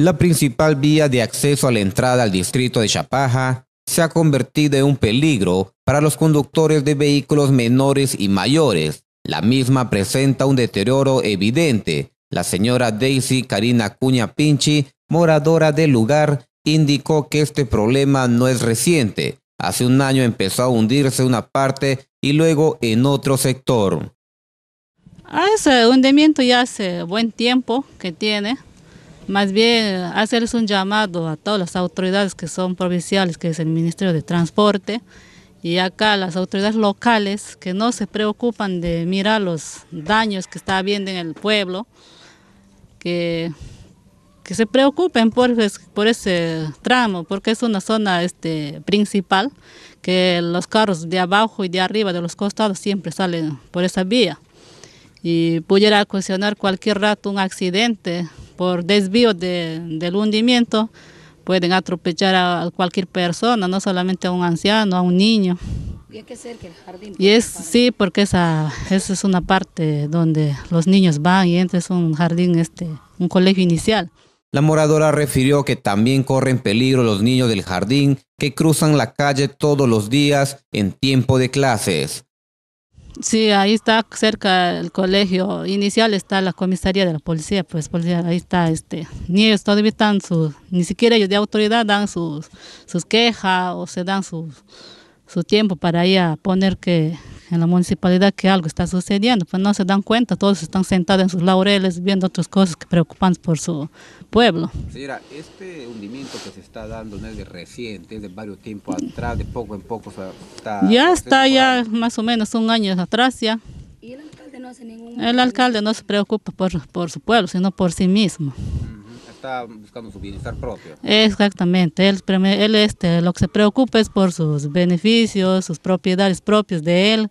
La principal vía de acceso a la entrada al distrito de Chapaja se ha convertido en un peligro para los conductores de vehículos menores y mayores. La misma presenta un deterioro evidente. La señora Daisy Karina Cuña Pinchi, moradora del lugar, indicó que este problema no es reciente. Hace un año empezó a hundirse una parte y luego en otro sector. Ah, ese hundimiento ya hace buen tiempo que tiene. Más bien hacerles un llamado a todas las autoridades que son provinciales, que es el Ministerio de Transporte, y acá las autoridades locales que no se preocupan de mirar los daños que está habiendo en el pueblo, que, se preocupen por, pues, por ese tramo, porque es una zona este, principal, que los carros de abajo y de arriba, de los costados, siempre salen por esa vía. Y pudiera ocasionar cualquier rato un accidente por desvío del hundimiento pueden atropellar a cualquier persona, no solamente a un anciano, a un niño. Y es, sí, porque esa, esa es una parte donde los niños van y entran, es un jardín, este, un colegio inicial. La moradora refirió que también corren peligro los niños del jardín que cruzan la calle todos los días en tiempo de clases. Sí, ahí está cerca el colegio inicial, está la comisaría de la policía, pues policía, ahí está, este, ni ellos todavía están sus, ni siquiera ellos de autoridad dan sus, sus quejas o se dan su, su tiempo para ir a poner que en la municipalidad que algo está sucediendo, pues no se dan cuenta, todos están sentados en sus laureles viendo otras cosas que preocupan por su pueblo. Señora, este hundimiento que se está dando no es de reciente, es de varios tiempos atrás, de poco en poco se está... Ya está, ya más o menos un año atrás ya. ¿Y el alcalde no hace ningún... El alcalde no se preocupa por, por su pueblo, sino por sí mismo está buscando su bienestar propio. Exactamente, él, él este, lo que se preocupa es por sus beneficios, sus propiedades propias de él,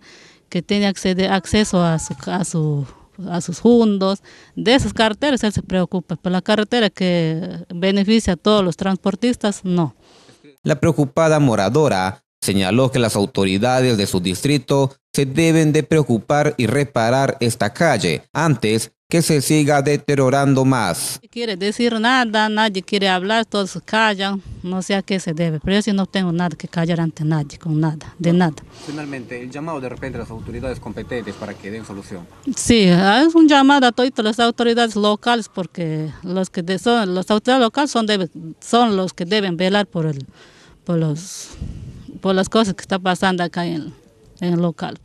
que tiene accede, acceso a su, a sus fundos, de esas carreteras él se preocupa, pero la carretera que beneficia a todos los transportistas, no. La preocupada moradora señaló que las autoridades de su distrito se deben de preocupar y reparar esta calle antes que se siga deteriorando más. No quiere decir nada, nadie quiere hablar, todos callan, no sé a qué se debe, pero yo sí no tengo nada que callar ante nadie, con nada, de nada. Finalmente, el llamado de repente a las autoridades competentes para que den solución. Sí, ah, es un llamado a todas las autoridades locales, porque los que son, las autoridades locales son, los que deben velar por, los, por las cosas que están pasando acá en el local.